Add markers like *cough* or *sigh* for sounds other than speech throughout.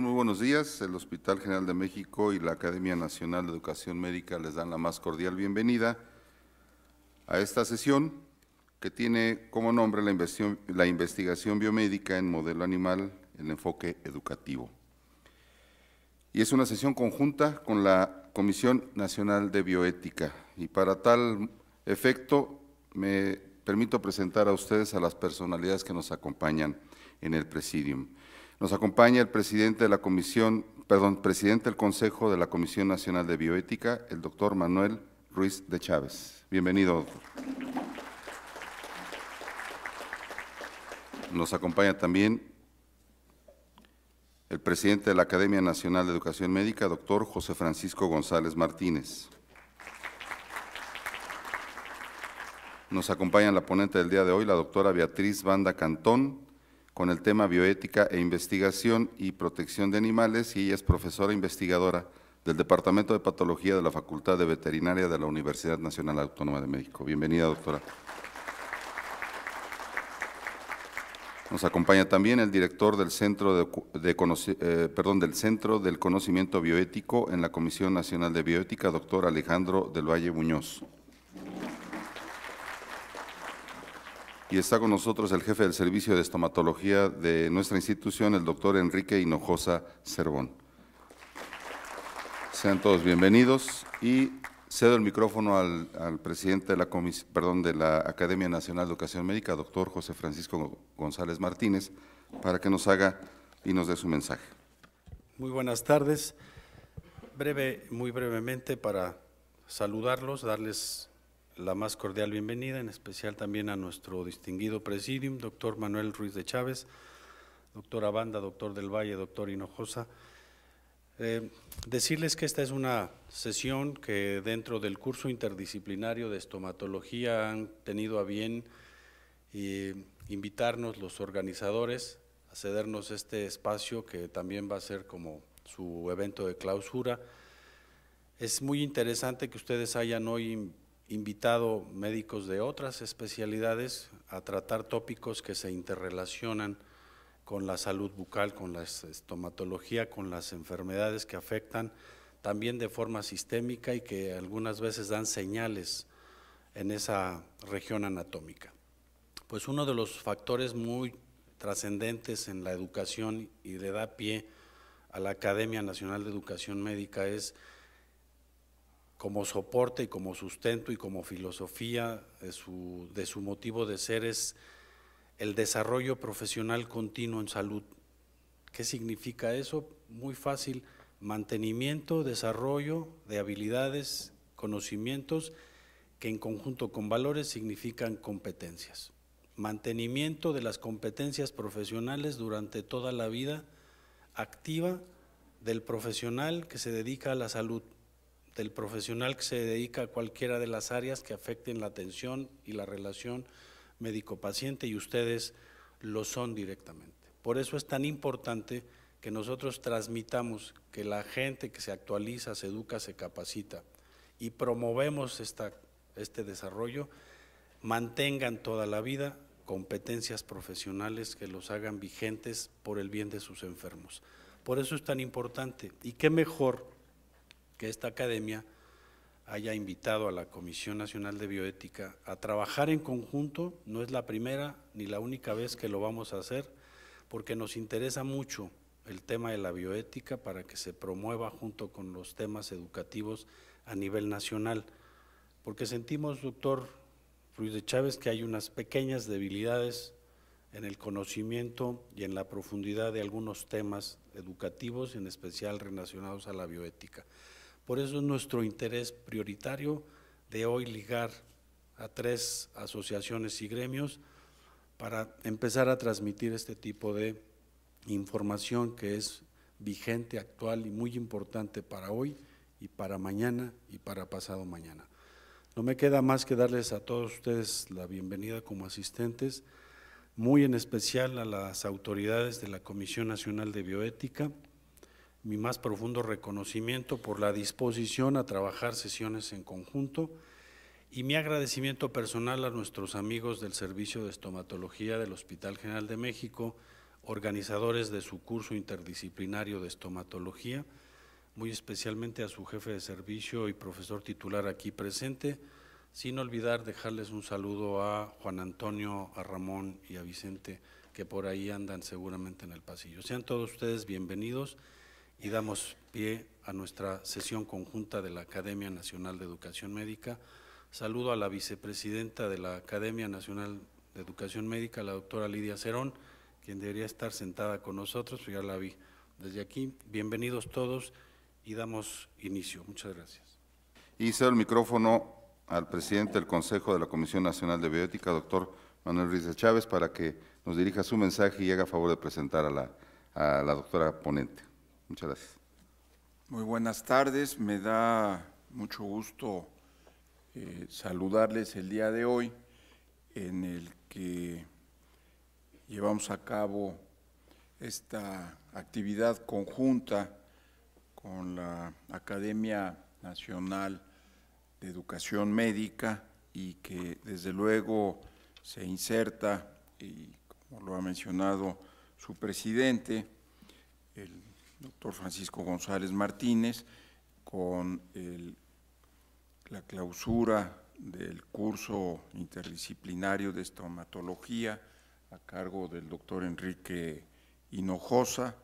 muy buenos días. El Hospital General de México y la Academia Nacional de Educación Médica les dan la más cordial bienvenida a esta sesión que tiene como nombre la, investigación, la investigación biomédica en modelo animal, el enfoque educativo. Y es una sesión conjunta con la Comisión Nacional de Bioética. Y para tal efecto, me permito presentar a ustedes a las personalidades que nos acompañan en el presidium. Nos acompaña el presidente de la Comisión, presidente del Consejo de la Comisión Nacional de Bioética, el doctor Manuel Ruiz de Chávez. Bienvenido, doctor. Nos acompaña también el presidente de la Academia Nacional de Educación Médica, doctor José Francisco González Martínez. Nos acompaña la ponente del día de hoy, la doctora Beatriz Banda Cantón, con el tema bioética e investigación y protección de animales y ella es profesora investigadora del Departamento de Patología de la Facultad de Veterinaria de la Universidad Nacional Autónoma de México. Bienvenida, doctora. Nos acompaña también el director del Centro, eh, del del Conocimiento Bioético en la Comisión Nacional de Bioética, doctor Alejandro del Valle Muñoz. y está con nosotros el jefe del servicio de estomatología de nuestra institución, el doctor Enrique Hinojosa Cervón. Sean todos bienvenidos y cedo el micrófono al, presidente de la, de la Academia Nacional de Educación Médica, doctor José Francisco González Martínez, para que nos haga y nos dé su mensaje. Muy buenas tardes. Breve, muy brevemente para saludarlos, darles la más cordial bienvenida, en especial también a nuestro distinguido presidium, doctor Manuel Ruiz de Chávez, doctor Abanda, doctor del Valle, doctor Hinojosa. Eh, decirles que esta es una sesión que dentro del curso interdisciplinario de estomatología han tenido a bien eh, invitarnos los organizadores a cedernos este espacio que también va a ser como su evento de clausura. Es muy interesante que ustedes hayan hoy invitado médicos de otras especialidades a tratar tópicos que se interrelacionan con la salud bucal, con la estomatología, con las enfermedades que afectan también de forma sistémica y que algunas veces dan señales en esa región anatómica. Pues uno de los factores muy trascendentes en la educación y le da pie a la Academia Nacional de Educación Médica es como soporte y como sustento y como filosofía de su, de su, motivo de ser es el desarrollo profesional continuo en salud. ¿Qué significa eso? Muy fácil, mantenimiento, desarrollo de habilidades, conocimientos que en conjunto con valores significan competencias. Mantenimiento de las competencias profesionales durante toda la vida activa del profesional que se dedica a la salud del profesional que se dedica a cualquiera de las áreas que afecten la atención y la relación médico-paciente y ustedes lo son directamente. Por eso es tan importante que nosotros transmitamos que la gente que se actualiza, se educa, se capacita y promovemos este desarrollo, mantengan toda la vida competencias profesionales que los hagan vigentes por el bien de sus enfermos. Por eso es tan importante. ¿Y qué mejor? que esta academia haya invitado a la Comisión Nacional de Bioética a trabajar en conjunto, no es la primera ni la única vez que lo vamos a hacer, porque nos interesa mucho el tema de la bioética para que se promueva junto con los temas educativos a nivel nacional, porque sentimos, doctor Ruiz de Chávez, que hay unas pequeñas debilidades en el conocimiento y en la profundidad de algunos temas educativos, en especial relacionados a la bioética. Por eso es nuestro interés prioritario de hoy ligar a tres asociaciones y gremios para empezar a transmitir este tipo de información que es vigente, actual y muy importante para hoy y para mañana y para pasado mañana. No me queda más que darles a todos ustedes la bienvenida como asistentes, muy en especial a las autoridades de la Comisión Nacional de Bioética, mi más profundo reconocimiento por la disposición a trabajar sesiones en conjunto y mi agradecimiento personal a nuestros amigos del Servicio de Estomatología del Hospital General de México, organizadores de su curso interdisciplinario de estomatología, muy especialmente a su jefe de servicio y profesor titular aquí presente, sin olvidar dejarles un saludo a Juan Antonio, a Ramón y a Vicente, que por ahí andan seguramente en el pasillo. Sean todos ustedes bienvenidos y damos pie a nuestra sesión conjunta de la Academia Nacional de Educación Médica. Saludo a la vicepresidenta de la Academia Nacional de Educación Médica, la doctora Lidia Cerón, quien debería estar sentada con nosotros, pero pues ya la vi desde aquí. Bienvenidos todos y damos inicio. Muchas gracias. Y cedo el micrófono al presidente del Consejo de la Comisión Nacional de Bioética, doctor Manuel de Chávez, para que nos dirija su mensaje y haga favor de presentar a la doctora ponente. Muchas gracias. Muy buenas tardes, me da mucho gusto eh, saludarles el día de hoy en el que llevamos a cabo esta actividad conjunta con la Academia Nacional de Educación Médica y que desde luego se inserta, y como lo ha mencionado su presidente, el doctor Francisco González Martínez, con la clausura del curso interdisciplinario de estomatología a cargo del doctor Enrique Hinojosa,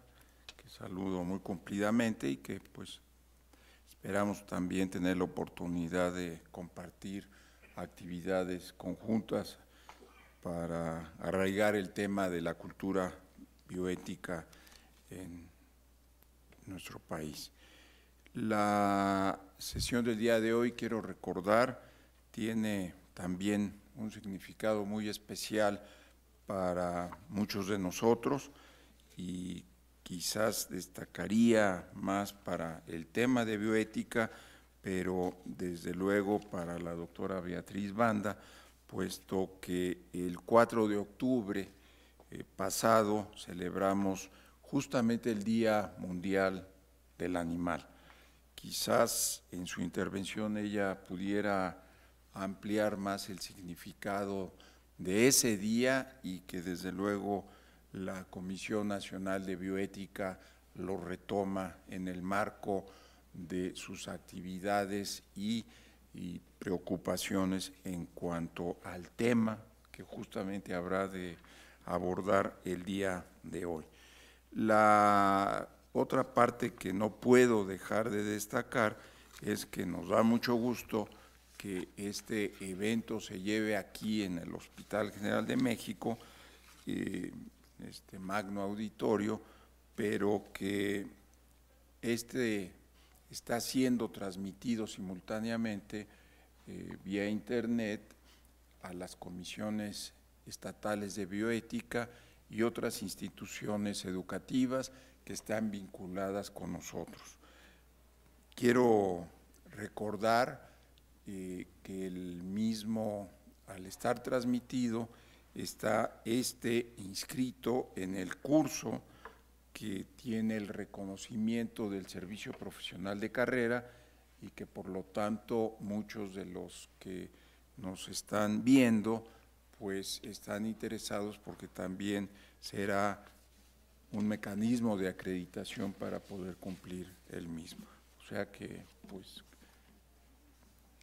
que saludo muy cumplidamente y que pues esperamos también tener la oportunidad de compartir actividades conjuntas para arraigar el tema de la cultura bioética en nuestro país. La sesión del día de hoy, quiero recordar, tiene también un significado muy especial para muchos de nosotros y quizás destacaría más para el tema de bioética, pero desde luego para la doctora Beatriz Banda, puesto que el 4 de octubre eh, pasado celebramos justamente el Día Mundial del Animal. Quizás en su intervención ella pudiera ampliar más el significado de ese día y que desde luego la Comisión Nacional de Bioética lo retoma en el marco de sus actividades y, preocupaciones en cuanto al tema que justamente habrá de abordar el día de hoy. La otra parte que no puedo dejar de destacar es que nos da mucho gusto que este evento se lleve aquí en el Hospital General de México, eh, este magno auditorio, pero que este está siendo transmitido simultáneamente eh, vía internet a las comisiones estatales de bioética y otras instituciones educativas que están vinculadas con nosotros. Quiero recordar eh, que el mismo, al estar transmitido, está este inscrito en el curso que tiene el reconocimiento del servicio profesional de carrera y que por lo tanto muchos de los que nos están viendo pues están interesados porque también será un mecanismo de acreditación para poder cumplir el mismo. O sea que, pues,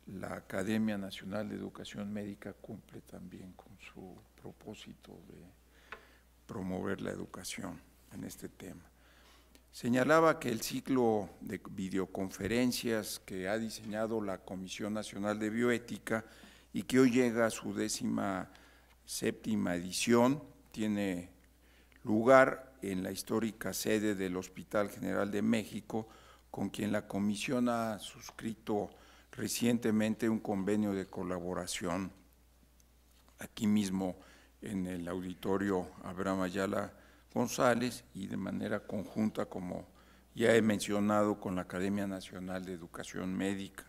la Academia Nacional de Educación Médica cumple también con su propósito de promover la educación en este tema. Señalaba que el ciclo de videoconferencias que ha diseñado la Comisión Nacional de Bioética y que hoy llega a su décima séptima edición tiene lugar en la histórica sede del Hospital General de México, con quien la comisión ha suscrito recientemente un convenio de colaboración aquí mismo en el auditorio Abraham Ayala González y de manera conjunta, como ya he mencionado, con la Academia Nacional de Educación Médica.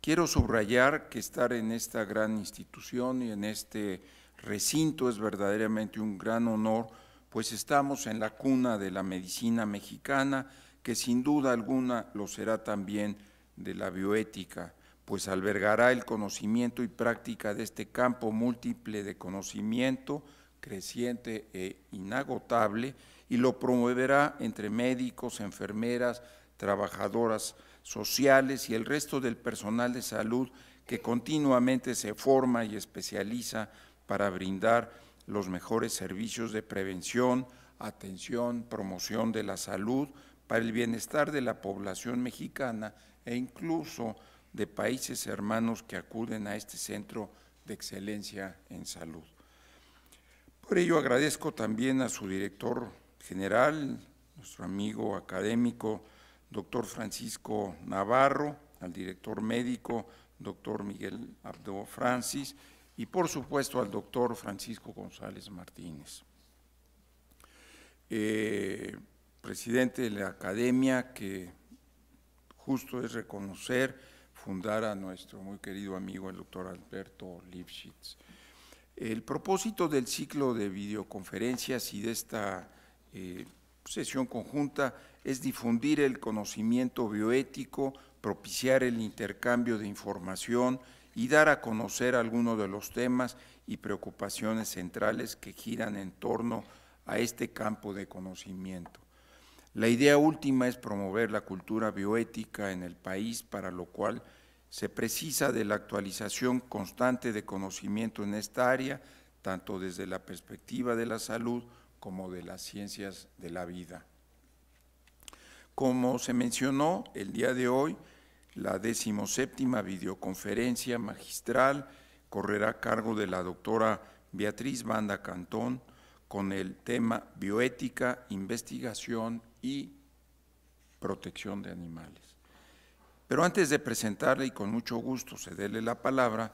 Quiero subrayar que estar en esta gran institución y en este recinto. Es verdaderamente un gran honor, pues estamos en la cuna de la medicina mexicana, que sin duda alguna lo será también de la bioética, pues albergará el conocimiento y práctica de este campo múltiple de conocimiento creciente e inagotable y lo promoverá entre médicos, enfermeras, trabajadoras sociales y el resto del personal de salud que continuamente se forma y especializa para brindar los mejores servicios de prevención, atención, promoción de la salud, para el bienestar de la población mexicana e incluso de países hermanos que acuden a este centro de excelencia en salud. Por ello agradezco también a su director general, nuestro amigo académico, doctor Francisco Navarro, al director médico, doctor Miguel Abdo Francis, y por supuesto al doctor Francisco González Martínez, eh, presidente de la academia que justo es reconocer, fundar a nuestro muy querido amigo el doctor Alberto Lipschitz. El propósito del ciclo de videoconferencias y de esta eh, sesión conjunta es difundir el conocimiento bioético, propiciar el intercambio de información y dar a conocer algunos de los temas y preocupaciones centrales que giran en torno a este campo de conocimiento. La idea última es promover la cultura bioética en el país, para lo cual se precisa de la actualización constante de conocimiento en esta área, tanto desde la perspectiva de la salud como de las ciencias de la vida. Como se mencionó el día de hoy, la decimoséptima videoconferencia magistral correrá a cargo de la doctora Beatriz Banda Cantón con el tema bioética, investigación y protección de animales. Pero antes de presentarle y con mucho gusto cederle la palabra,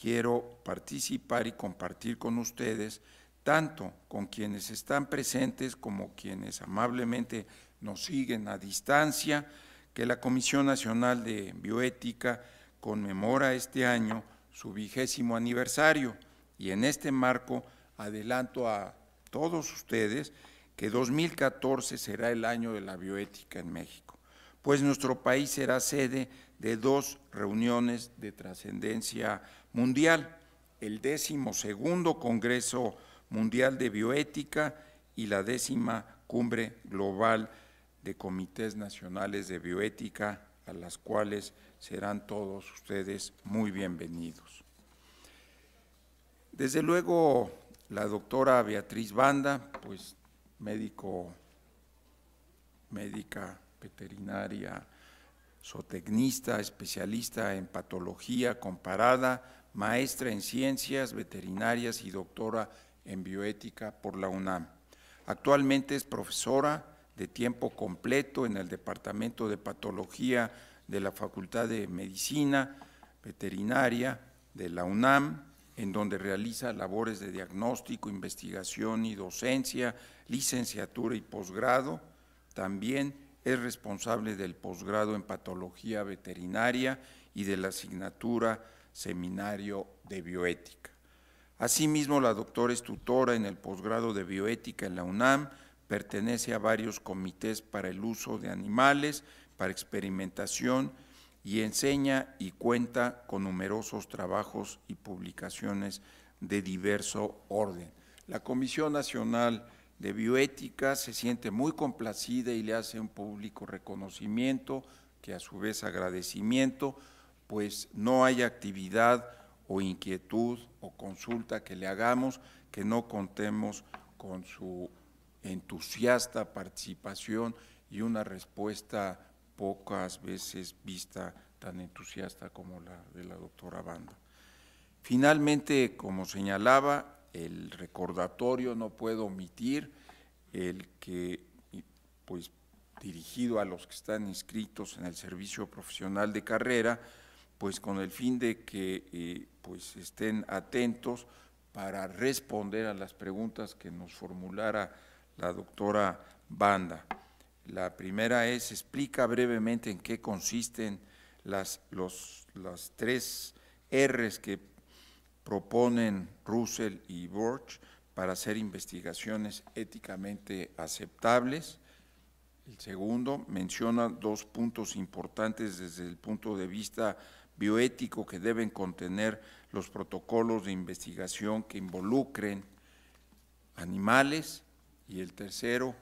quiero participar y compartir con ustedes, tanto con quienes están presentes como quienes amablemente nos siguen a distancia, que la Comisión Nacional de Bioética conmemora este año su vigésimo aniversario y en este marco adelanto a todos ustedes que 2014 será el año de la bioética en México, pues nuestro país será sede de dos reuniones de trascendencia mundial, el décimo segundo Congreso Mundial de Bioética y la décima Cumbre Global de comités nacionales de bioética, a las cuales serán todos ustedes muy bienvenidos. Desde luego, la doctora Beatriz Banda, pues médico, médica veterinaria, zootecnista, especialista en patología comparada, maestra en ciencias veterinarias y doctora en bioética por la UNAM. Actualmente es profesora de tiempo completo en el Departamento de Patología de la Facultad de Medicina Veterinaria de la UNAM, en donde realiza labores de diagnóstico, investigación y docencia, licenciatura y posgrado. También es responsable del posgrado en patología veterinaria y de la asignatura Seminario de Bioética. Asimismo, la doctora es tutora en el posgrado de Bioética en la UNAM pertenece a varios comités para el uso de animales, para experimentación y enseña y cuenta con numerosos trabajos y publicaciones de diverso orden. La Comisión Nacional de Bioética se siente muy complacida y le hace un público reconocimiento, que a su vez agradecimiento, pues no hay actividad o inquietud o consulta que le hagamos que no contemos con su entusiasta participación y una respuesta pocas veces vista tan entusiasta como la de la doctora Banda. Finalmente, como señalaba, el recordatorio no puedo omitir el que, pues, dirigido a los que están inscritos en el servicio profesional de carrera, pues con el fin de que eh, pues estén atentos para responder a las preguntas que nos formulara la doctora Banda. La primera es, explica brevemente en qué consisten las, tres Rs que proponen Russell y Borch para hacer investigaciones éticamente aceptables. El segundo menciona dos puntos importantes desde el punto de vista bioético que deben contener los protocolos de investigación que involucren animales y el tercero,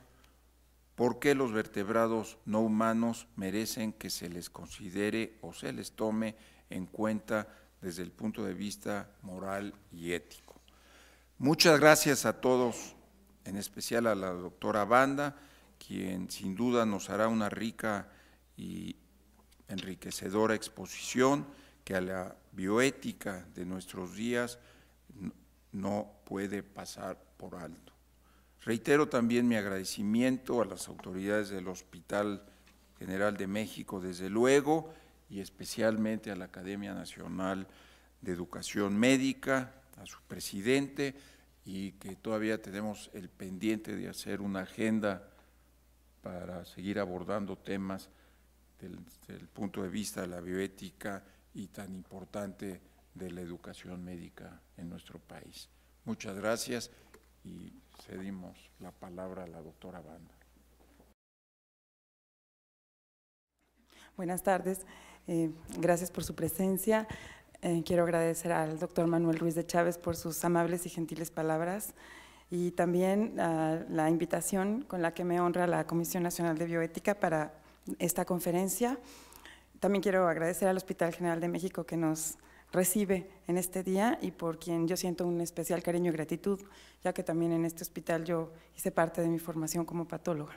¿por qué los vertebrados no humanos merecen que se les considere o se les tome en cuenta desde el punto de vista moral y ético? Muchas gracias a todos, en especial a la doctora Banda, quien sin duda nos hará una rica y enriquecedora exposición que a la bioética de nuestros días no puede pasar por alto. Reitero también mi agradecimiento a las autoridades del Hospital General de México, desde luego, y especialmente a la Academia Nacional de Educación Médica, a su presidente, y que todavía tenemos el pendiente de hacer una agenda para seguir abordando temas desde el punto de vista de la bioética y tan importante de la educación médica en nuestro país. Muchas gracias Cedimos la palabra a la doctora Banda. Buenas tardes, eh, gracias por su presencia. Eh, quiero agradecer al doctor Manuel Ruiz de Chávez por sus amables y gentiles palabras y también la invitación con la que me honra la Comisión Nacional de Bioética para esta conferencia. También quiero agradecer al Hospital General de México que nos recibe en este día y por quien yo siento un especial cariño y gratitud, ya que también en este hospital yo hice parte de mi formación como patóloga.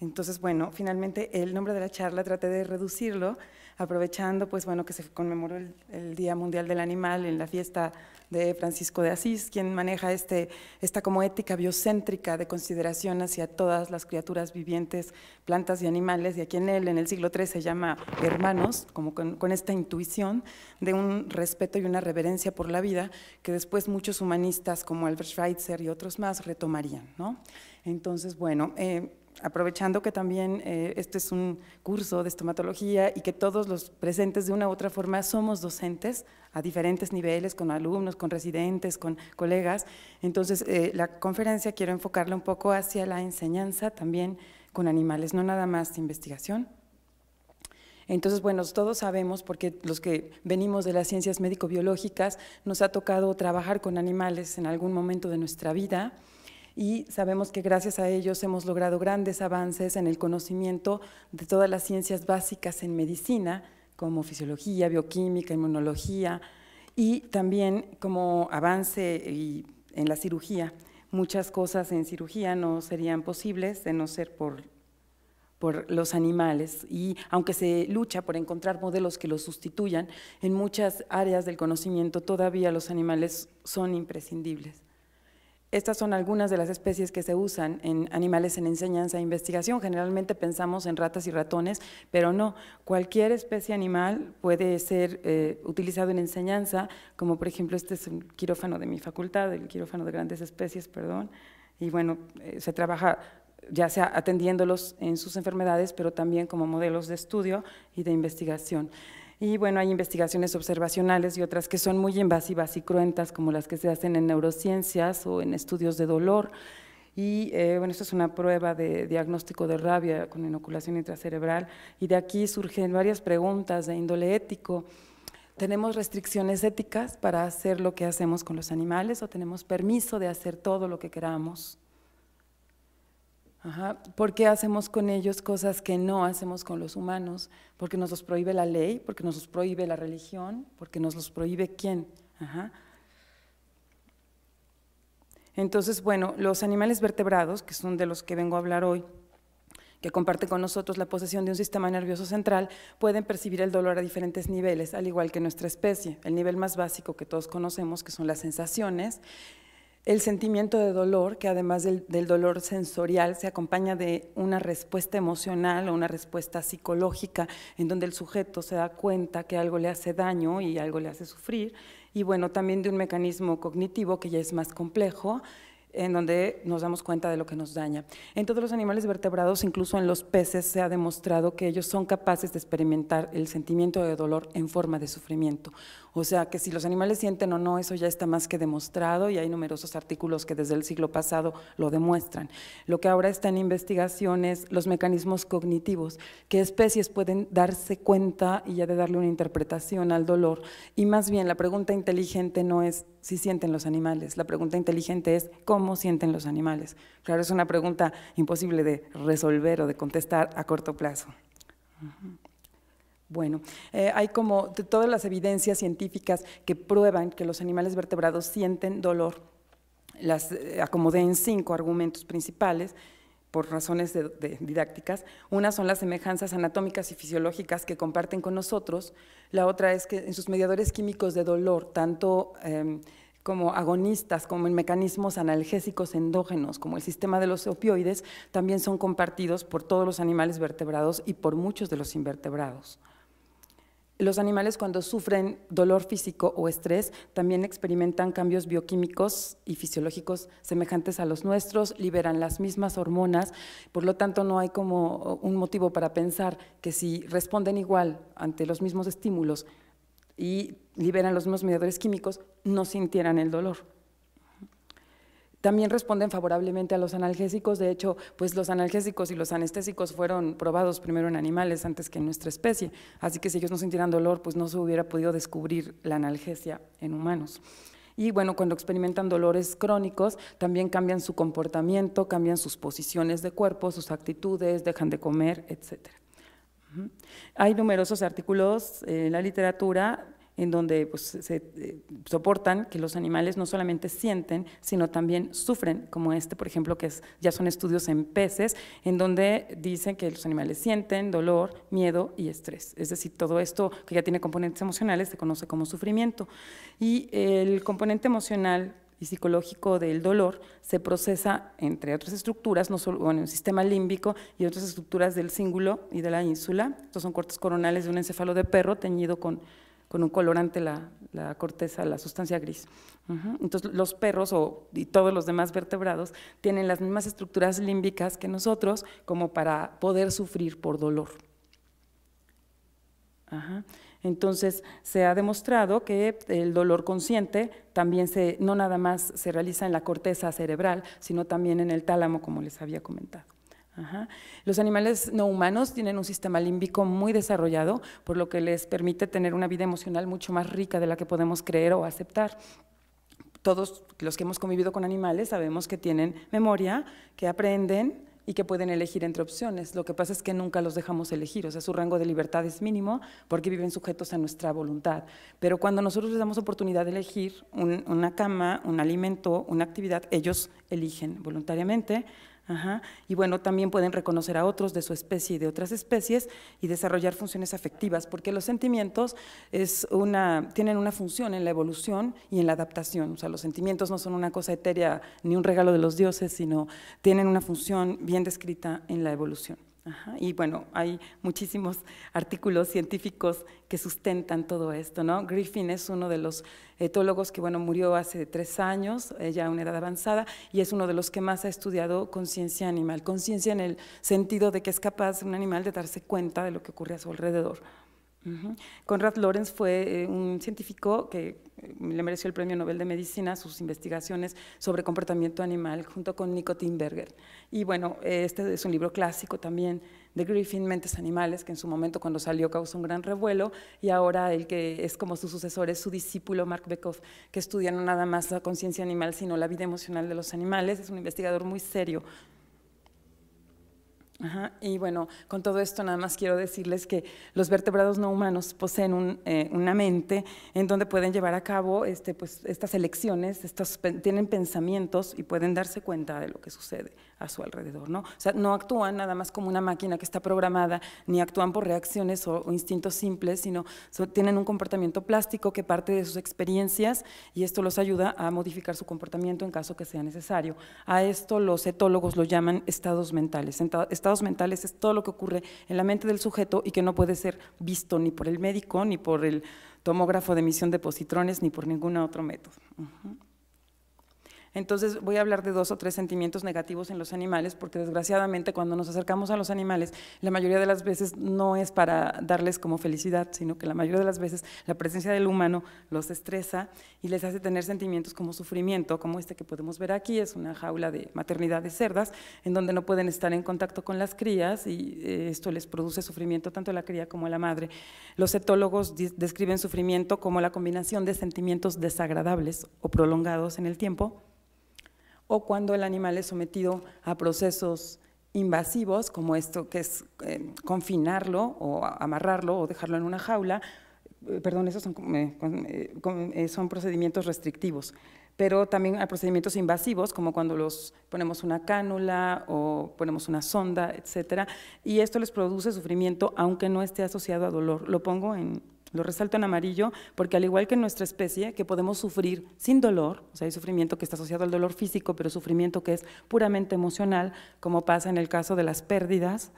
Entonces, bueno, finalmente el nombre de la charla traté de reducirlo, aprovechando, pues bueno, que se conmemoró el, Día Mundial del Animal en la fiesta de Francisco de Asís, quien maneja este, esta como ética biocéntrica de consideración hacia todas las criaturas vivientes, plantas y animales, y a quien él en el siglo XIII, se llama hermanos, como con, esta intuición de un respeto y una reverencia por la vida, que después muchos humanistas como Albert Schweitzer y otros más retomarían, ¿no? Entonces, bueno… Eh, aprovechando que también eh, este es un curso de estomatología y que todos los presentes de una u otra forma somos docentes a diferentes niveles, con alumnos, con residentes, con colegas. Entonces, eh, la conferencia quiero enfocarla un poco hacia la enseñanza también con animales, no nada más de investigación. Entonces, bueno, todos sabemos, porque los que venimos de las ciencias médico-biológicas, nos ha tocado trabajar con animales en algún momento de nuestra vida, y sabemos que gracias a ellos hemos logrado grandes avances en el conocimiento de todas las ciencias básicas en medicina, como fisiología, bioquímica, inmunología y también como avance en la cirugía. Muchas cosas en cirugía no serían posibles de no ser por por los animales y aunque se lucha por encontrar modelos que los sustituyan, en muchas áreas del conocimiento todavía los animales son imprescindibles. Estas son algunas de las especies que se usan en animales en enseñanza e investigación. Generalmente pensamos en ratas y ratones, pero no. Cualquier especie animal puede ser eh, utilizado en enseñanza, como por ejemplo este es un quirófano de mi facultad, el quirófano de grandes especies, perdón. Y bueno, eh, se trabaja ya sea atendiéndolos en sus enfermedades, pero también como modelos de estudio y de investigación. Y bueno, hay investigaciones observacionales y otras que son muy invasivas y cruentas, como las que se hacen en neurociencias o en estudios de dolor. Y eh, bueno, esto es una prueba de diagnóstico de rabia con inoculación intracerebral. Y de aquí surgen varias preguntas de índole ético. ¿Tenemos restricciones éticas para hacer lo que hacemos con los animales o tenemos permiso de hacer todo lo que queramos Ajá. ¿Por qué hacemos con ellos cosas que no hacemos con los humanos? Porque nos los prohíbe la ley, porque nos los prohíbe la religión, porque nos los prohíbe quién. Entonces, bueno, los animales vertebrados, que son de los que vengo a hablar hoy, que comparte con nosotros la posesión de un sistema nervioso central, pueden percibir el dolor a diferentes niveles, al igual que nuestra especie. El nivel más básico que todos conocemos, que son las sensaciones, el sentimiento de dolor, que además del, dolor sensorial se acompaña de una respuesta emocional o una respuesta psicológica, en donde el sujeto se da cuenta que algo le hace daño y algo le hace sufrir, y bueno, también de un mecanismo cognitivo que ya es más complejo, en donde nos damos cuenta de lo que nos daña. En todos los animales vertebrados, incluso en los peces, se ha demostrado que ellos son capaces de experimentar el sentimiento de dolor en forma de sufrimiento. O sea, que si los animales sienten o no, eso ya está más que demostrado y hay numerosos artículos que desde el siglo pasado lo demuestran. Lo que ahora está en investigación es los mecanismos cognitivos, qué especies pueden darse cuenta y ya de darle una interpretación al dolor. Y más bien, la pregunta inteligente no es si sienten los animales, la pregunta inteligente es cómo sienten los animales. Claro, es una pregunta imposible de resolver o de contestar a corto plazo. Bueno, eh, hay como todas las evidencias científicas que prueban que los animales vertebrados sienten dolor. Las eh, acomodé en cinco argumentos principales por razones didácticas. Una son las semejanzas anatómicas y fisiológicas que comparten con nosotros. La otra es que en sus mediadores químicos de dolor, tanto em, como agonistas, como en mecanismos analgésicos endógenos, como el sistema de los opioides, también son compartidos por todos los animales vertebrados y por muchos de los invertebrados. Los animales cuando sufren dolor físico o estrés también experimentan cambios bioquímicos y fisiológicos semejantes a los nuestros, liberan las mismas hormonas, por lo tanto no hay como un motivo para pensar que si responden igual ante los mismos estímulos y liberan los mismos mediadores químicos, no sintieran el dolor también responden favorablemente a los analgésicos. De hecho, pues los analgésicos y los anestésicos fueron probados primero en animales antes que en nuestra especie. Así que si ellos no sintieran dolor, pues no se hubiera podido descubrir la analgesia en humanos. Y bueno, cuando experimentan dolores crónicos, también cambian su comportamiento, cambian sus posiciones de cuerpo, sus actitudes, dejan de comer, etc. Hay numerosos artículos eh, en la literatura en donde pues, se eh, soportan que los animales no solamente sienten, sino también sufren, como este, por ejemplo, que es, ya son estudios en peces, en donde dicen que los animales sienten dolor, miedo y estrés. Es decir, todo esto que ya tiene componentes emocionales se conoce como sufrimiento. Y el componente emocional y psicológico del dolor se procesa entre otras estructuras, no solo en el sistema límbico y otras estructuras del cíngulo y de la ínsula. Estos son cortes coronales de un encéfalo de perro teñido con con un colorante la, la corteza, la sustancia gris. Entonces, los perros o, y todos los demás vertebrados tienen las mismas estructuras límbicas que nosotros como para poder sufrir por dolor. Entonces, se ha demostrado que el dolor consciente también se, no nada más se realiza en la corteza cerebral, sino también en el tálamo, como les había comentado. Los animales no humanos tienen un sistema límbico muy desarrollado, por lo que les permite tener una vida emocional mucho más rica de la que podemos creer o aceptar todos los que hemos convivido con animales sabemos que tienen memoria, que aprenden y que pueden elegir entre opciones. Lo que pasa es que nunca los dejamos elegir, o sea, su rango de libertad es mínimo porque viven sujetos a nuestra voluntad. Pero cuando nosotros les damos oportunidad de elegir una cama, un alimento, una actividad, ellos eligen voluntariamente y bueno, también pueden reconocer a otros de su especie y de otras especies y desarrollar funciones afectivas, porque los sentimientos es una, tienen una función en la evolución y en la adaptación. O sea, los sentimientos no son una cosa etérea ni un regalo de los dioses, sino tienen una función bien descrita en la evolución. Y bueno, hay muchísimos *laughs* artículos científicos que sustentan todo esto, ¿no? Griffin es uno de los etólogos que, bueno, murió hace tres años, eh, ya a una edad avanzada, y es uno de los que más ha estudiado conciencia animal, conciencia en el sentido de que es capaz un animal de darse cuenta de lo que ocurre a su alrededor. Conrad Lorenz fue eh, un científico que eh, le mereció el Premio Nobel de Medicina sus investigaciones sobre comportamiento animal junto con Nico Timberger. Y bueno, este es un libro clásico también de Griffin, Mentes Animales, que en su momento cuando salió causó un gran revuelo, y ahora el que es como su sucesor es su discípulo Mark Bekoff, que estudia no nada más la conciencia animal, sino la vida emocional de los animales. Es un investigador muy serio, y bueno, con todo esto nada más quiero decirles que los vertebrados no humanos poseen eh, una mente en donde pueden llevar a cabo este, pues, estas elecciones, estos, tienen pensamientos y pueden darse cuenta de lo que sucede a su alrededor. ¿no? O sea, no actúan nada más como una máquina que está programada, ni actúan por reacciones o, instintos simples, sino tienen un comportamiento plástico que parte de sus experiencias y esto los ayuda a modificar su comportamiento en caso que sea necesario. A esto los etólogos lo llaman estados mentales estados mentales es todo lo que ocurre en la mente del sujeto y que no puede ser visto ni por el médico, ni por el tomógrafo de emisión de positrones, ni por ningún otro método. Entonces voy a hablar de dos o tres sentimientos negativos en los animales, porque desgraciadamente cuando nos acercamos a los animales, la mayoría de las veces no es para darles como felicidad, sino que la mayoría de las veces la presencia del humano los estresa y les hace tener sentimientos como sufrimiento, como este que podemos ver aquí, es una jaula de maternidad de cerdas, en donde no pueden estar en contacto con las crías y eh, esto les produce sufrimiento tanto a la cría como a la madre. Los etólogos describen sufrimiento como la combinación de sentimientos desagradables o prolongados en el tiempo o cuando el animal es sometido a procesos invasivos, como esto que es eh, confinarlo o amarrarlo o dejarlo en una jaula, eh, perdón, esos eh, son, procedimientos restrictivos, pero también a procedimientos invasivos, como cuando los ponemos una cánula o ponemos una sonda, etcétera, y esto les produce sufrimiento aunque no esté asociado a dolor. Lo pongo en lo resalto en amarillo porque al igual que en nuestra especie, que podemos sufrir sin dolor, o sea, hay sufrimiento que está asociado al dolor físico, pero sufrimiento que es puramente emocional, como pasa en el caso de las pérdidas,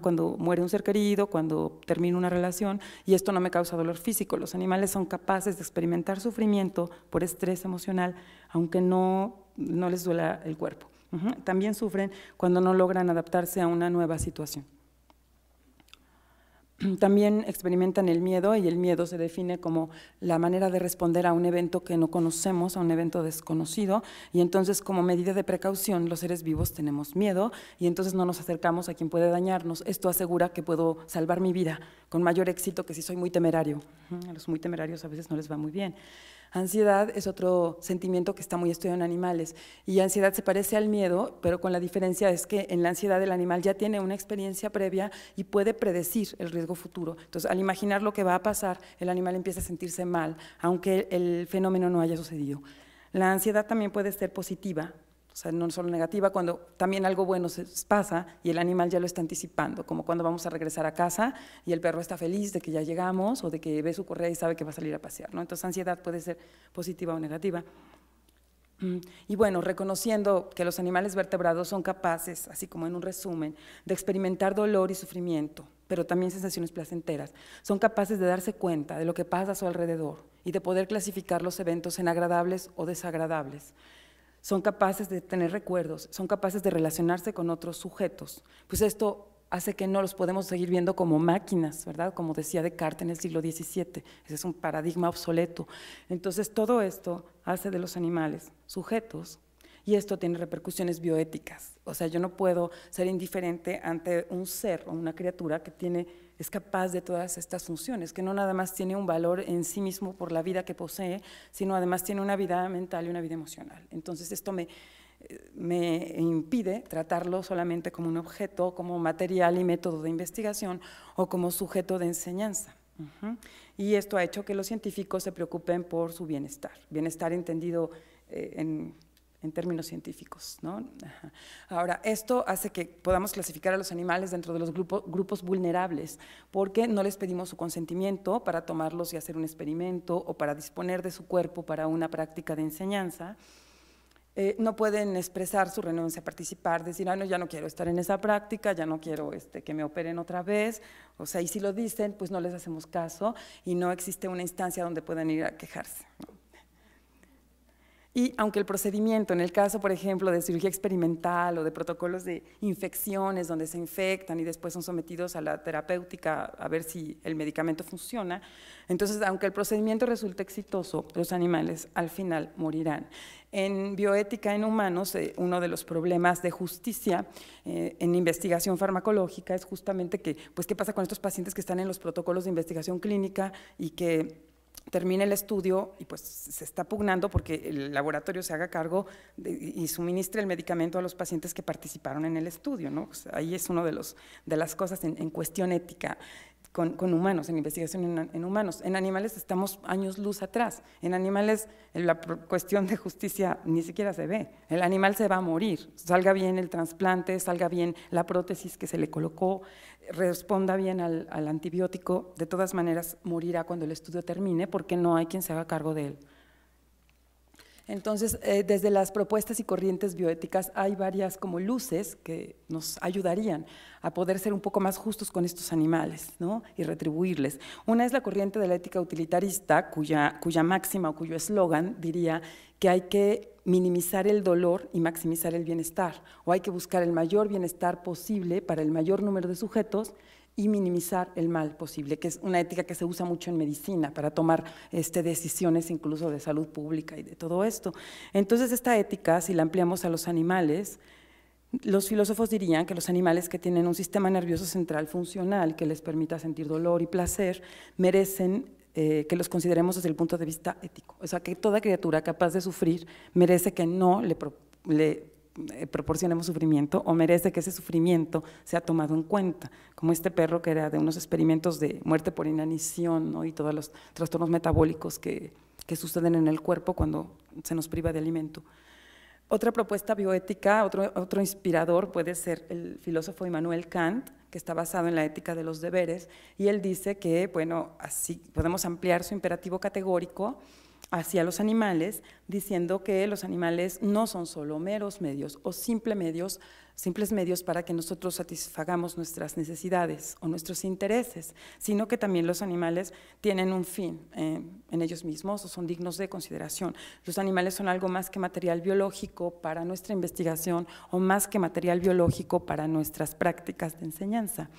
cuando muere un ser querido, cuando termina una relación, y esto no me causa dolor físico. Los animales son capaces de experimentar sufrimiento por estrés emocional, aunque no, no les duela el cuerpo. También sufren cuando no logran adaptarse a una nueva situación. *clears throat* también experimentan el miedo y el miedo se define como la manera de responder a un evento que no conocemos, a un evento desconocido, y entonces como medida de precaución los seres vivos tenemos miedo y entonces no nos acercamos a quien puede dañarnos. Esto asegura que puedo salvar mi vida con mayor éxito que si soy muy temerario. Mm, a los muy temerarios a veces no les va muy bien. Ansiedad es otro sentimiento que está muy estudiado en animales y ansiedad se parece al miedo, pero con la diferencia es que en la ansiedad el animal ya tiene una experiencia previa y puede predecir el riesgo futuro. Entonces, al imaginar lo que va a pasar, el animal empieza a sentirse mal, aunque el fenómeno no haya sucedido. La ansiedad también puede ser positiva, o sea, no solo negativa, cuando también algo bueno se pasa y el animal ya lo está anticipando, como cuando vamos a regresar a casa y el perro está feliz de que ya llegamos o de que ve su correa y sabe que va a salir a pasear, ¿no? Entonces, ansiedad puede ser positiva o negativa. Mm, y bueno, reconociendo que los animales vertebrados son capaces, así como en un resumen, de experimentar dolor y sufrimiento, pero también sensaciones placenteras, son capaces de darse cuenta de lo que pasa a su alrededor y de poder clasificar los eventos en agradables o desagradables son capaces de tener recuerdos, son capaces de relacionarse con otros sujetos. Pues esto hace que no los podemos seguir viendo como máquinas, ¿verdad? Como decía Descartes en el siglo XVII, ese es un paradigma obsoleto. Entonces todo esto hace de los animales sujetos y esto tiene repercusiones bioéticas. O sea, yo no puedo ser indiferente ante un ser o una criatura que tiene es capaz de todas estas funciones, que no nada más tiene un valor en sí mismo por la vida que posee, sino además tiene una vida mental y una vida emocional. Entonces esto me, me impide tratarlo solamente como un objeto, como material y método de investigación o como sujeto de enseñanza. Y esto ha hecho que los científicos se preocupen por su bienestar, bienestar entendido eh, en en términos científicos. ¿no? Ahora, esto hace que podamos clasificar a los animales dentro de los grupos vulnerables, porque no les pedimos su consentimiento para tomarlos y hacer un experimento o para disponer de su cuerpo para una práctica de enseñanza. Eh, no pueden expresar su renuncia a participar, decir, ah, no, ya no quiero estar en esa práctica, ya no quiero este, que me operen otra vez. O sea, y si lo dicen, pues no les hacemos caso y no existe una instancia donde puedan ir a quejarse. ¿no? Y aunque el procedimiento, en el caso, por ejemplo, de cirugía experimental o de protocolos de infecciones donde se infectan y después son sometidos a la terapéutica a ver si el medicamento funciona, entonces, aunque el procedimiento resulte exitoso, los animales al final morirán. En bioética en humanos, eh, uno de los problemas de justicia eh, en investigación farmacológica es justamente que, pues, ¿qué pasa con estos pacientes que están en los protocolos de investigación clínica y que termina el estudio y pues se está pugnando porque el laboratorio se haga cargo y suministre el medicamento a los pacientes que participaron en el estudio, ¿no? ahí es una de los de las cosas en cuestión ética con, humanos, en investigación en, humanos. En animales estamos años luz atrás. En animales la cuestión de justicia ni siquiera se ve. El animal se va a morir, salga bien el trasplante, salga bien la prótesis que se le colocó, responda bien al antibiótico, de todas maneras morirá cuando el estudio termine porque no hay quien se haga cargo de él. Entonces, eh, desde las propuestas y corrientes bioéticas hay varias como luces que nos ayudarían a poder ser un poco más justos con estos animales y retribuirles. Una es la corriente de la ética utilitarista, cuya, cuya máxima o cuyo eslogan diría que hay que minimizar el dolor y maximizar el bienestar, o hay que buscar el mayor bienestar posible para el mayor número de sujetos y minimizar el mal posible, que es una ética que se usa mucho en medicina para tomar este, decisiones incluso de salud pública y de todo esto. Entonces esta ética, si la ampliamos a los animales, los filósofos dirían que los animales que tienen un sistema nervioso central funcional que les permita sentir dolor y placer merecen eh, que los consideremos desde el punto de vista ético. O sea, que toda criatura capaz de sufrir merece que no le eh, proporcionemos sufrimiento o merece que ese sufrimiento sea tomado en cuenta, como este perro que era de unos experimentos de muerte por inanición y todos los trastornos metabólicos que, suceden en el cuerpo cuando se nos priva de alimento. Otra propuesta bioética, otro, otro inspirador puede ser el filósofo Immanuel Kant, que está basado en la ética de los deberes, y él dice que, bueno, así podemos ampliar su imperativo categórico hacia los animales, diciendo que los animales no son solo meros medios o medios, simples medios para que nosotros satisfagamos nuestras necesidades o nuestros intereses, sino que también los animales tienen un fin eh, en ellos mismos o son dignos de consideración. Los animales son algo más que material biológico para nuestra investigación o más que material biológico para nuestras prácticas de enseñanza.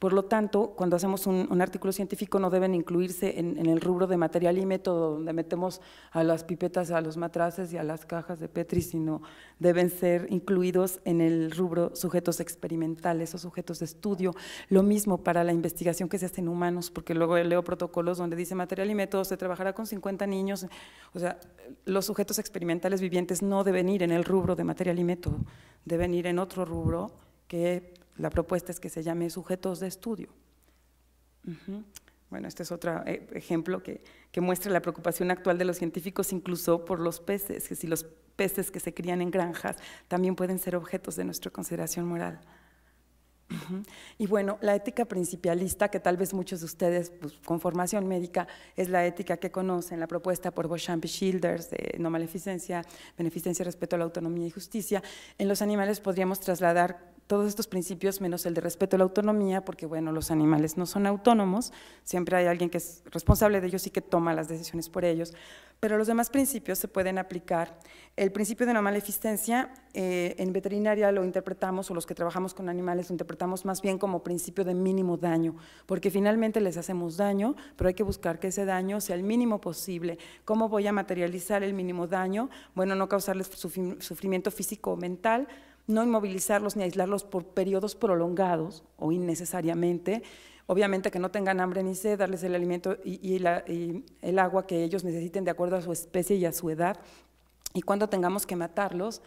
Por lo tanto, cuando hacemos un, artículo científico no deben incluirse en, en, el rubro de material y método, donde metemos a las pipetas, a los matraces y a las cajas de Petri, sino deben ser incluidos en el rubro sujetos experimentales o sujetos de estudio. Lo mismo para la investigación que se hace en humanos, porque luego leo protocolos donde dice material y método, se trabajará con 50 niños. O sea, los sujetos experimentales vivientes no deben ir en el rubro de material y método, deben ir en otro rubro que la propuesta es que se llame sujetos de estudio. Bueno, este es otro eh, ejemplo que, muestra la preocupación actual de los científicos incluso por los peces, que si los peces que se crían en granjas también pueden ser objetos de nuestra consideración moral. Y bueno, la ética principalista que tal vez muchos de ustedes pues, con formación médica es la ética que conocen, la propuesta por Beauchamp y de no maleficencia, beneficencia, respeto a la autonomía y justicia, en los animales podríamos trasladar todos estos principios, menos el de respeto a la autonomía, porque bueno, los animales no son autónomos, siempre hay alguien que es responsable de ellos y que toma las decisiones por ellos, pero los demás principios se pueden aplicar. El principio de no maleficencia, eh, en veterinaria lo interpretamos, o los que trabajamos con animales lo interpretamos más bien como principio de mínimo daño, porque finalmente les hacemos daño, pero hay que buscar que ese daño sea el mínimo posible. ¿Cómo voy a materializar el mínimo daño? Bueno, no causarles sufrimiento físico o mental, no inmovilizarlos ni aislarlos por periodos prolongados o innecesariamente. Obviamente que no tengan hambre ni sed, darles el alimento y, el agua que ellos necesiten de acuerdo a su especie y a su edad. Y cuando tengamos que matarlos,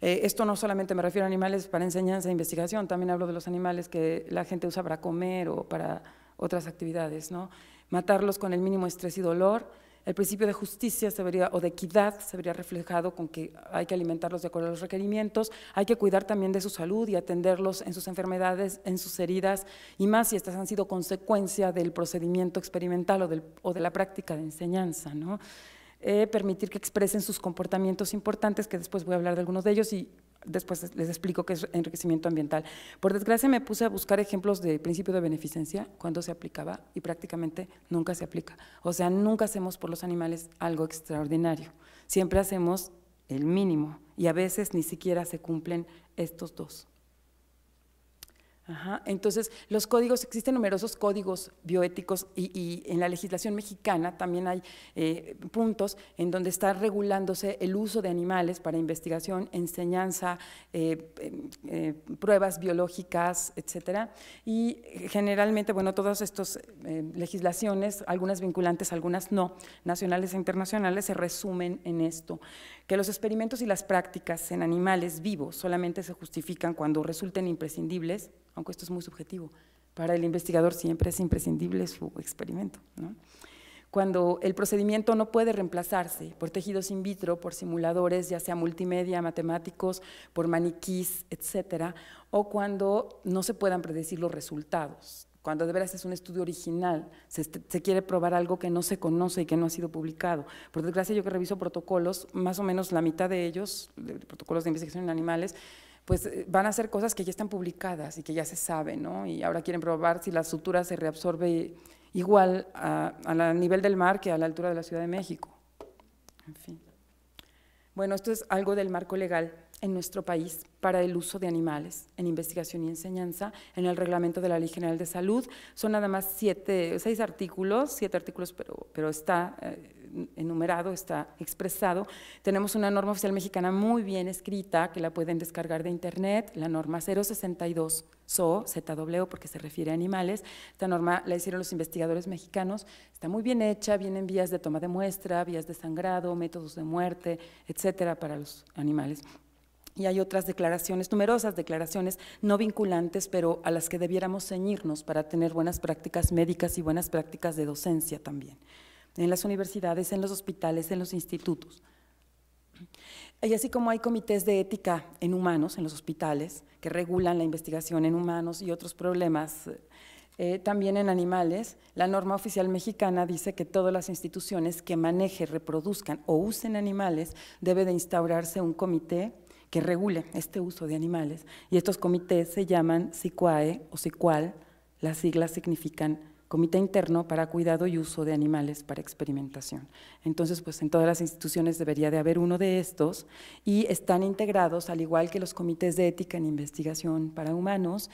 eh, esto no solamente me refiero a animales para enseñanza e investigación, también hablo de los animales que la gente usa para comer o para otras actividades, ¿no? Matarlos con el mínimo estrés y dolor, el principio de justicia se vería, o de equidad se vería reflejado con que hay que alimentarlos de acuerdo a los requerimientos, hay que cuidar también de su salud y atenderlos en sus enfermedades, en sus heridas, y más si estas han sido consecuencia del procedimiento experimental o, de la práctica de enseñanza. Eh, permitir que expresen sus comportamientos importantes, que después voy a hablar de algunos de ellos, y después les explico qué es enriquecimiento ambiental. Por desgracia me puse a buscar ejemplos de principio de beneficencia, cuando se aplicaba y prácticamente nunca se aplica. O sea, nunca hacemos por los animales algo extraordinario, siempre hacemos el mínimo y a veces ni siquiera se cumplen estos dos. Entonces, los códigos, existen numerosos códigos bioéticos y, en la legislación mexicana también hay eh, puntos en donde está regulándose el uso de animales para investigación, enseñanza, eh, eh, pruebas biológicas, etcétera. Y generalmente, bueno, todas estas legislaciones, algunas vinculantes, algunas no, nacionales e internacionales, se resumen en esto que los experimentos y las prácticas en animales vivos solamente se justifican cuando resulten imprescindibles, aunque esto es muy subjetivo, para el investigador siempre es imprescindible su experimento. Cuando el procedimiento no puede reemplazarse por tejidos in vitro, por simuladores, ya sea multimedia, matemáticos, por maniquís, etcétera, o cuando no se puedan predecir los resultados cuando de veras es un estudio original, se, quiere probar algo que no se conoce y que no ha sido publicado. Por desgracia, yo que reviso protocolos, más o menos la mitad de ellos, protocolos de investigación en animales, pues eh, van a ser cosas que ya están publicadas y que ya se saben, ¿no? Y ahora quieren probar si la sutura se reabsorbe igual a, nivel del mar que a la altura de la Ciudad de México. En fin. Bueno, esto es algo del marco legal en nuestro país para el uso de animales en investigación y enseñanza en el reglamento de la Ley General de Salud. Son nada más seis artículos, siete artículos, pero, pero está eh, enumerado, está expresado. Tenemos una norma oficial mexicana muy bien escrita que la pueden descargar de internet, la norma 062 SO, ZW, porque se refiere a animales. Esta norma la hicieron los investigadores mexicanos, está muy bien hecha, vienen vías de toma de muestra, vías de sangrado, métodos de muerte, etcétera, para los animales y hay otras declaraciones, numerosas declaraciones no vinculantes, pero a las que debiéramos ceñirnos para tener buenas prácticas médicas y buenas prácticas de docencia también, en las universidades, en los hospitales, en los institutos. Y así como hay comités de ética en humanos, en los hospitales, que regulan la investigación en humanos y otros problemas, eh, también en animales, la norma oficial mexicana dice que todas las instituciones que manejen, reproduzcan o usen animales, debe de instaurarse un comité que regule este uso de animales. Y estos comités se llaman SICUAE o SICUAL, las siglas significan Comité Interno para Cuidado y Uso de Animales para Experimentación. Entonces, pues en todas las instituciones debería de haber uno de estos y están integrados, al igual que los comités de ética en investigación para humanos,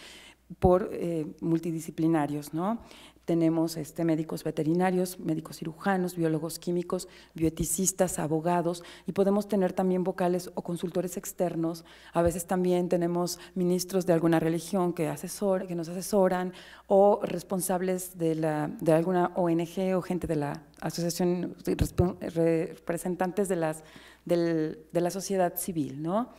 por eh, multidisciplinarios, ¿no? tenemos este, médicos veterinarios, médicos cirujanos, biólogos químicos, bioeticistas, abogados y podemos tener también vocales o consultores externos. A veces también tenemos ministros de alguna religión que, que nos asesoran o responsables de, alguna ONG o gente de la asociación, representantes de, las, de la sociedad civil. ¿no?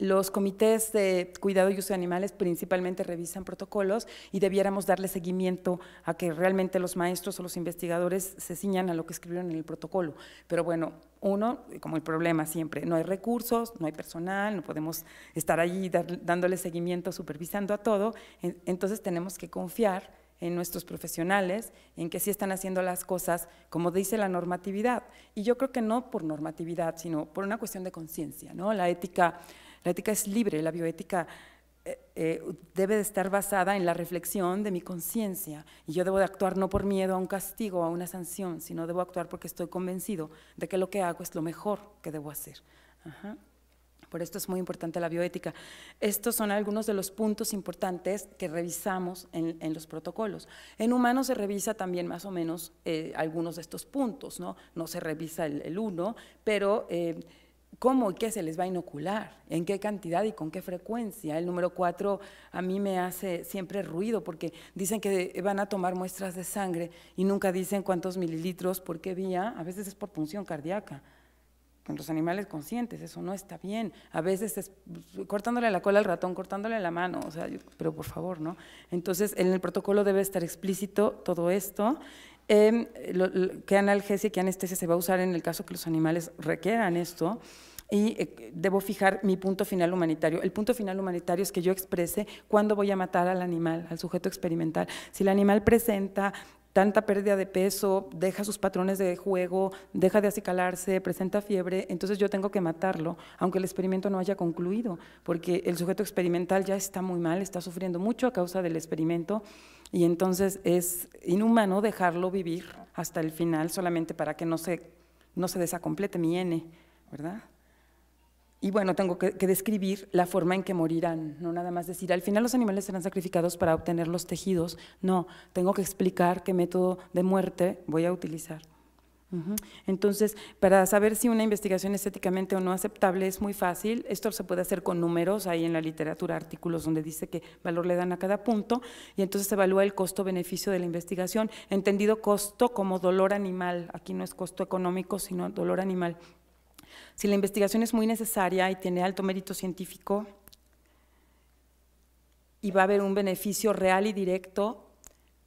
Los comités de cuidado y uso de animales principalmente revisan protocolos y debiéramos darle seguimiento a que realmente los maestros o los investigadores se ciñan a lo que escribieron en el protocolo. Pero bueno, uno, como el problema siempre, no hay recursos, no hay personal, no podemos estar allí dándole seguimiento, supervisando a todo. Entonces tenemos que confiar en nuestros profesionales, en que sí están haciendo las cosas como dice la normatividad. Y yo creo que no por normatividad, sino por una cuestión de conciencia, ¿no? La ética la ética es libre, la bioética eh, eh, debe de estar basada en la reflexión de mi conciencia y yo debo de actuar no por miedo a un castigo, a una sanción, sino debo actuar porque estoy convencido de que lo que hago es lo mejor que debo hacer. Por esto es muy importante la bioética. Estos son algunos de los puntos importantes que revisamos en, los protocolos. En humanos se revisa también más o menos eh, algunos de estos puntos, ¿no? No se revisa el, el uno, pero cómo y qué se les va a inocular, en qué cantidad y con qué frecuencia. El número cuatro a mí me hace siempre ruido porque dicen que van a tomar muestras de sangre y nunca dicen cuántos mililitros, por qué vía, a veces es por punción cardíaca. Con los animales conscientes, eso no está bien. A veces es cortándole la cola al ratón, cortándole la mano, o pero por favor, ¿no? Entonces, en el protocolo debe estar explícito todo esto. Em, qué analgesia, qué anestesia se va a usar en el caso que los animales requieran esto y eh, debo fijar mi punto final humanitario. El punto final humanitario es que yo exprese cuándo voy a matar al animal, al sujeto experimental. Si el animal presenta tanta pérdida de peso, deja sus patrones de juego, deja de acicalarse, presenta fiebre, entonces yo tengo que matarlo, aunque el experimento no haya concluido, porque el sujeto experimental ya está muy mal, está sufriendo mucho a causa del experimento, y entonces es inhumano dejarlo vivir hasta el final solamente para que no se, no se desacomplete mi N, ¿verdad? Y bueno, tengo que, describir la forma en que morirán, no nada más decir, al final los animales serán sacrificados para obtener los tejidos. No, tengo que explicar qué método de muerte voy a utilizar. Entonces, para saber si una investigación es éticamente o no aceptable es muy fácil. Esto se puede hacer con números, hay en la literatura artículos donde dice que valor le dan a cada punto, y entonces se evalúa el costo-beneficio de la investigación, entendido costo como dolor animal, aquí no es costo económico, sino dolor animal. Si la investigación es muy necesaria y tiene alto mérito científico y va a haber un beneficio real y directo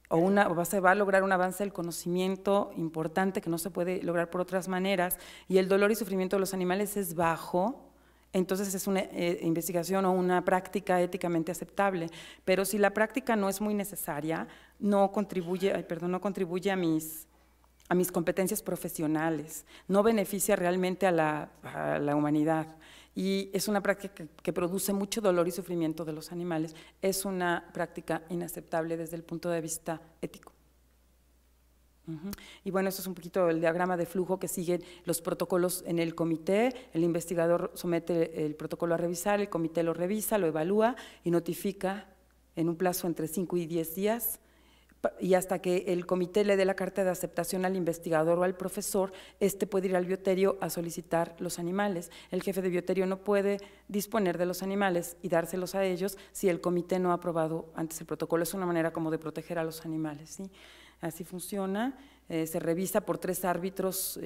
o, una, se va a lograr un avance del conocimiento importante que no se puede lograr por otras maneras y el dolor y sufrimiento de los animales es bajo, entonces es una eh, investigación o una práctica éticamente aceptable. Pero si la práctica no es muy necesaria, no contribuye, perdón, no contribuye a mis a mis competencias profesionales, no beneficia realmente a la, humanidad y es una práctica que, produce mucho dolor y sufrimiento de los animales, es una práctica inaceptable desde el punto de vista ético. Y bueno, esto es un poquito el diagrama de flujo que siguen los protocolos en el comité. El investigador somete el protocolo a revisar, el comité lo revisa, lo evalúa y notifica en un plazo entre 5 y 10 días y hasta que el comité le dé la carta de aceptación al investigador o al profesor, este puede ir al bioterio a solicitar los animales. El jefe de bioterio no puede disponer de los animales y dárselos a ellos si el comité no ha aprobado antes el protocolo. Es una manera como de proteger a los animales. Así funciona. Eh, se revisa por tres árbitros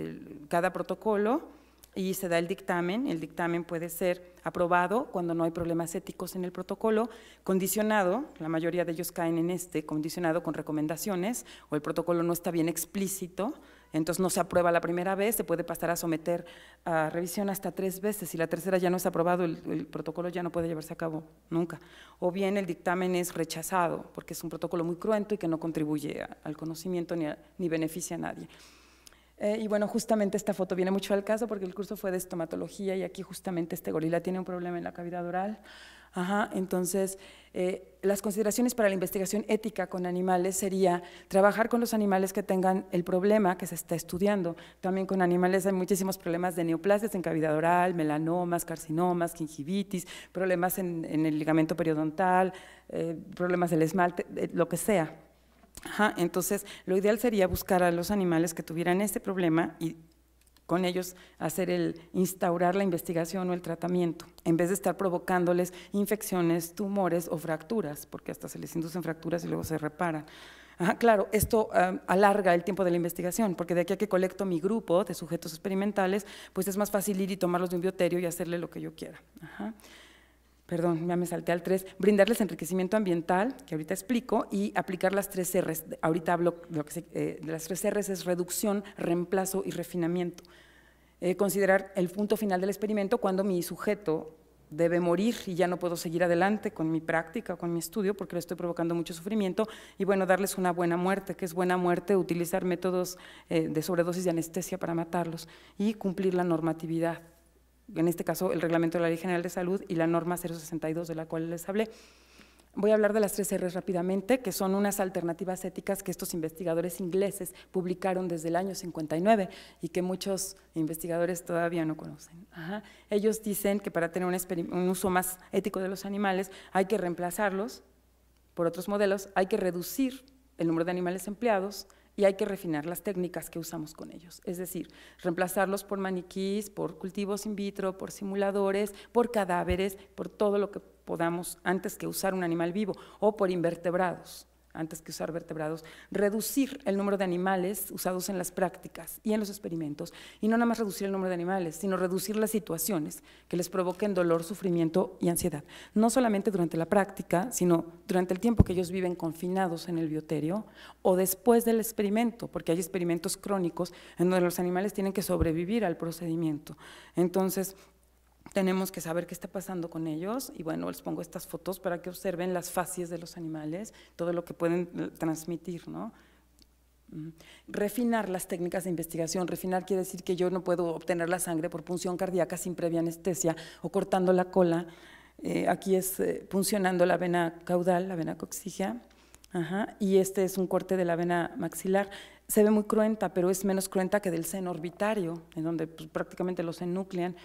cada protocolo y se da el dictamen. El dictamen puede ser aprobado cuando no hay problemas éticos en el protocolo, condicionado, la mayoría de ellos caen en este, condicionado con recomendaciones o el protocolo no está bien explícito, entonces no se aprueba la primera vez, se puede pasar a someter a revisión hasta tres veces. Si la tercera ya no es aprobado, el, protocolo ya no puede llevarse a cabo nunca. O bien el dictamen es rechazado porque es un protocolo muy cruento y que no contribuye al conocimiento ni beneficia a nadie. Eh, y bueno, justamente esta foto viene mucho al caso porque el curso fue de estomatología y aquí justamente este gorila tiene un problema en la cavidad oral. Ajá, entonces, eh, las consideraciones para la investigación ética con animales sería trabajar con los animales que tengan el problema que se está estudiando. También con animales hay muchísimos problemas de neoplasias en cavidad oral, melanomas, carcinomas, gingivitis, problemas en, el ligamento periodontal, eh, problemas del esmalte, lo que sea entonces, lo ideal sería buscar a los animales que tuvieran este problema y con ellos hacer instaurar la investigación o el tratamiento, en vez de estar provocándoles infecciones, tumores o fracturas, porque hasta se les inducen fracturas y luego se reparan. Ajá, claro, esto alarga el tiempo de la investigación, porque de aquí a que colecto mi grupo de sujetos experimentales, pues es más fácil ir y tomarlos de un bioterio y hacerle lo que yo quiera. Ajá perdón, ya me salté al 3, brindarles enriquecimiento ambiental, que ahorita explico, y aplicar las tres Rs. Ahorita hablo de, lo que eh, las tres Rs es reducción, reemplazo y refinamiento. Eh, considerar el punto final del experimento cuando mi sujeto debe morir y ya no puedo seguir adelante con mi práctica, con mi estudio, porque le estoy provocando mucho sufrimiento, y bueno, darles una buena muerte, que es buena muerte utilizar métodos eh, de sobredosis de anestesia para matarlos y cumplir la normatividad en este caso el Reglamento de la Ley General de Salud y la norma 062 de la cual les hablé. Voy a hablar de las tres R rápidamente, que son unas alternativas éticas que estos investigadores ingleses publicaron desde el año 59 y que muchos investigadores todavía no conocen. Ellos dicen que para tener un uso más ético de los animales hay que reemplazarlos por otros modelos, hay que reducir el número de animales empleados, y hay que refinar las técnicas que usamos con ellos. Es decir, reemplazarlos por maniquís, por cultivos in vitro, por simuladores, por cadáveres, por todo lo que podamos antes que usar un animal vivo o por invertebrados antes que usar vertebrados, reducir el número de animales usados en las prácticas y en los experimentos, y no nada más reducir el número de animales, sino reducir las situaciones que les provoquen dolor, sufrimiento y ansiedad, no solamente durante la práctica, sino durante el tiempo que ellos viven confinados en el bioterio o después del experimento, porque hay experimentos crónicos en donde los animales tienen que sobrevivir al procedimiento. Entonces, tenemos que saber qué está pasando con ellos y bueno, les pongo estas fotos para que observen las fases de los animales, todo lo que pueden eh, transmitir, ¿no? Refinar las técnicas de investigación. Refinar quiere decir que yo no puedo obtener la sangre por punción cardíaca sin previa anestesia o cortando la cola. Eh, aquí es eh, puncionando la vena caudal, la vena coxígea. Ajá. Y este es un corte de la vena maxilar. Se ve muy cruenta, pero es menos cruenta que del seno orbitario, en donde pues, prácticamente los enuclean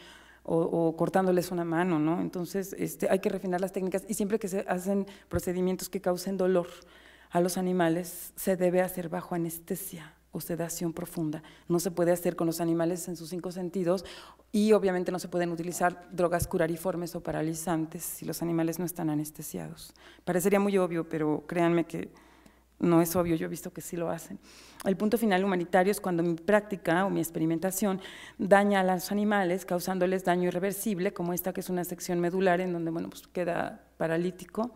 o, cortándoles una mano, ¿no? Entonces este, hay que refinar las técnicas y siempre que se hacen procedimientos que causen dolor a los animales, se debe hacer bajo anestesia o sedación profunda. No se puede hacer con los animales en sus cinco sentidos y obviamente no se pueden utilizar drogas curariformes o paralizantes si los animales no están anestesiados. Parecería muy obvio, pero créanme que no es obvio, yo he visto que sí lo hacen. El punto final humanitario es cuando mi práctica o mi experimentación daña a los animales, causándoles daño irreversible, como esta que es una sección medular en donde bueno, pues queda paralítico,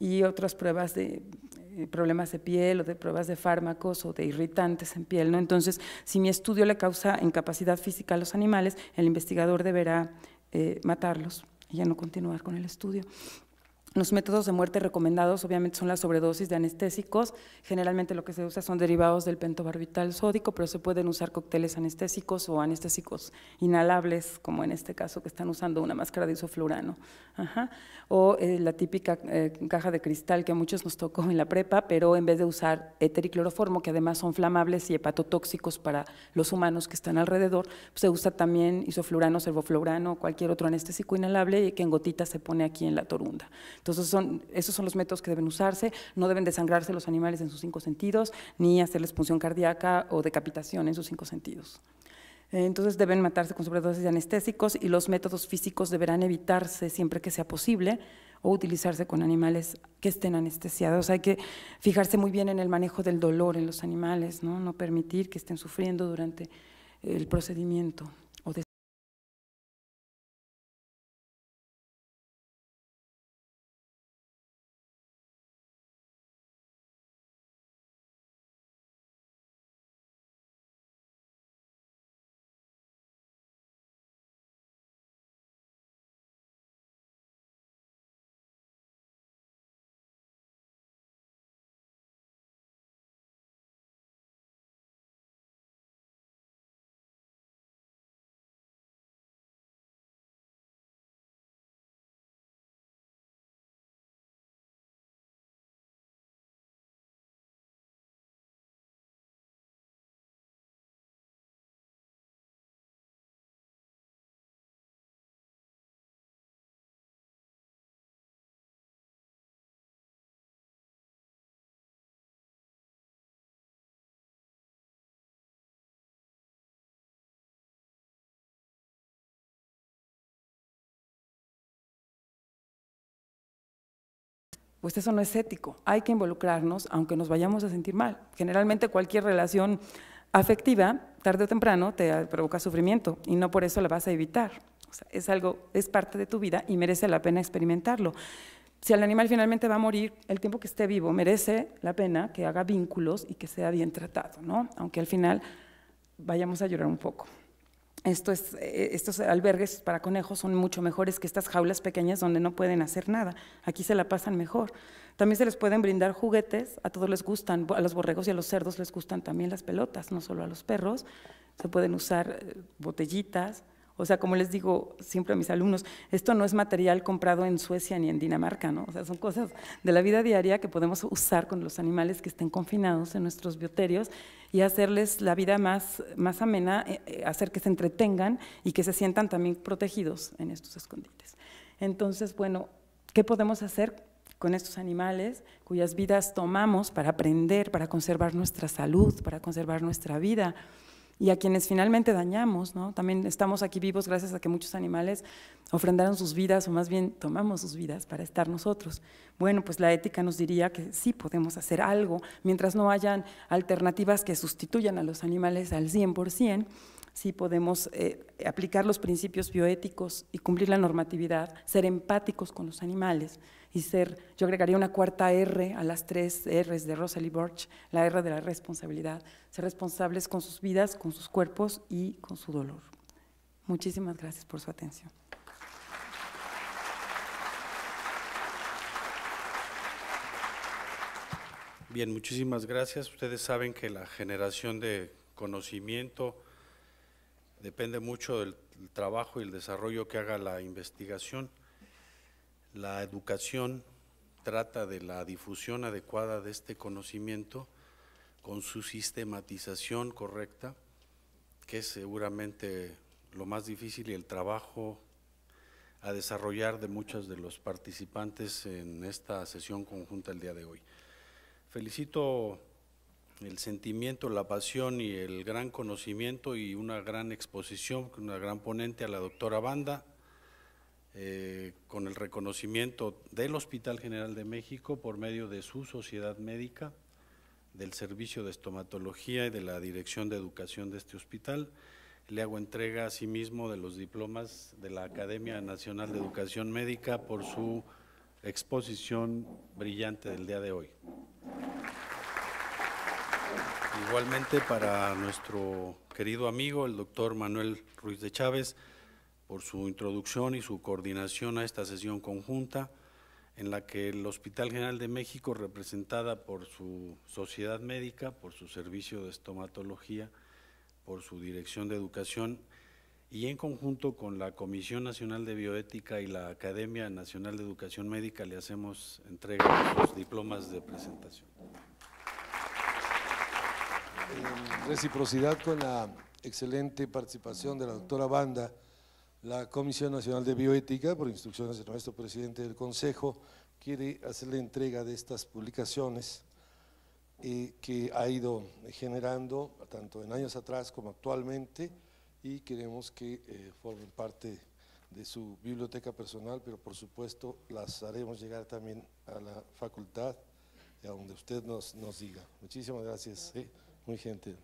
y otras pruebas de eh, problemas de piel o de pruebas de fármacos o de irritantes en piel. ¿no? Entonces, si mi estudio le causa incapacidad física a los animales, el investigador deberá eh, matarlos y ya no continuar con el estudio. Los métodos de muerte recomendados obviamente son la sobredosis de anestésicos, generalmente lo que se usa son derivados del pentobarbital sódico, pero se pueden usar cócteles anestésicos o anestésicos inhalables, como en este caso que están usando una máscara de isoflurano. O eh, la típica eh, caja de cristal que a muchos nos tocó en la prepa, pero en vez de usar éter cloroformo, que además son flamables y hepatotóxicos para los humanos que están alrededor, pues, se usa también isoflurano, servoflurano o cualquier otro anestésico inhalable y que en gotitas se pone aquí en la torunda. Entonces, son, esos son los métodos que deben usarse. No deben desangrarse los animales en sus cinco sentidos, ni hacerles punción cardíaca o decapitación en sus cinco sentidos. Eh, entonces deben matarse con sobredosis de anestésicos y los métodos físicos deberán evitarse siempre que sea posible o utilizarse con animales que estén anestesiados. Hay que fijarse muy bien en el manejo del dolor en los animales, no permitir que estén sufriendo durante el procedimiento. pues eso no es ético. Hay que involucrarnos aunque nos vayamos a sentir mal. Generalmente cualquier relación afectiva, tarde o temprano, te provoca sufrimiento y no por eso la vas a evitar. es algo, es parte de tu vida y merece la pena experimentarlo. Si el animal finalmente va a morir, el tiempo que esté vivo merece la pena que haga vínculos y que sea bien tratado, ¿no? Aunque al final vayamos a llorar un poco estos, eh, estos albergues para conejos son mucho mejores que estas jaulas pequeñas donde no pueden hacer nada. Aquí se la pasan mejor. También se les pueden brindar juguetes, a todos les gustan, a los borregos y a los cerdos les gustan también las pelotas, no solo a los perros. Se pueden usar eh, botellitas, o sea, como les digo siempre a mis alumnos, esto no es material comprado en Suecia ni en Dinamarca, ¿no? O sea, son cosas de la vida diaria que podemos usar con los animales que estén confinados en nuestros bioterios y hacerles la vida más, más amena, eh, eh, hacer que se entretengan y que se sientan también protegidos en estos escondites. Entonces, bueno, ¿qué podemos hacer con estos animales cuyas vidas tomamos para aprender, para conservar nuestra salud, para conservar nuestra vida? y a quienes finalmente dañamos, También estamos aquí vivos gracias a que muchos animales ofrendaron sus vidas, o más bien tomamos sus vidas para estar nosotros. Bueno, pues la ética nos diría que sí podemos hacer algo, mientras no hayan alternativas que sustituyan a los animales al 100%, si podemos eh, aplicar los principios bioéticos y cumplir la normatividad, ser empáticos con los animales y ser, yo agregaría una cuarta R a las tres Rs de Rosalie Borch, la R de la responsabilidad, ser responsables con sus vidas, con sus cuerpos y con su dolor. Muchísimas gracias por su atención. Bien, muchísimas gracias. Ustedes saben que la generación de conocimiento depende mucho del trabajo y el desarrollo que haga la investigación. La educación trata de la difusión adecuada de este conocimiento con su sistematización correcta, que es seguramente lo más difícil y el trabajo a desarrollar de muchos de los participantes en esta sesión conjunta el día de hoy. Felicito el sentimiento, la pasión y el gran conocimiento y una gran exposición, una gran ponente a la doctora Banda, eh, con el reconocimiento del Hospital General de México por medio de su sociedad médica, del Servicio de Estomatología y de la Dirección de Educación de este hospital. Le hago entrega a sí mismo de los diplomas de la Academia Nacional de Educación Médica por su exposición brillante del día de hoy. Igualmente para nuestro querido amigo, el doctor Manuel Ruiz de Chávez, por su introducción y su coordinación a esta sesión conjunta, en la que el Hospital General de México, representada por su sociedad médica, por su servicio de estomatología, por su dirección de educación, y en conjunto con la Comisión Nacional de Bioética y la Academia Nacional de Educación Médica le hacemos entrega de sus diplomas de presentación. En eh, reciprocidad con la excelente participación de la doctora Banda, la Comisión Nacional de Bioética, por instrucciones de nuestro presidente del Consejo, quiere hacer la entrega de estas publicaciones eh, que ha ido generando tanto en años atrás como actualmente y queremos que eh, formen parte de su biblioteca personal, pero por supuesto las haremos llegar también a la facultad, y a donde usted nos, nos diga. Muchísimas gracias. Muy gentil.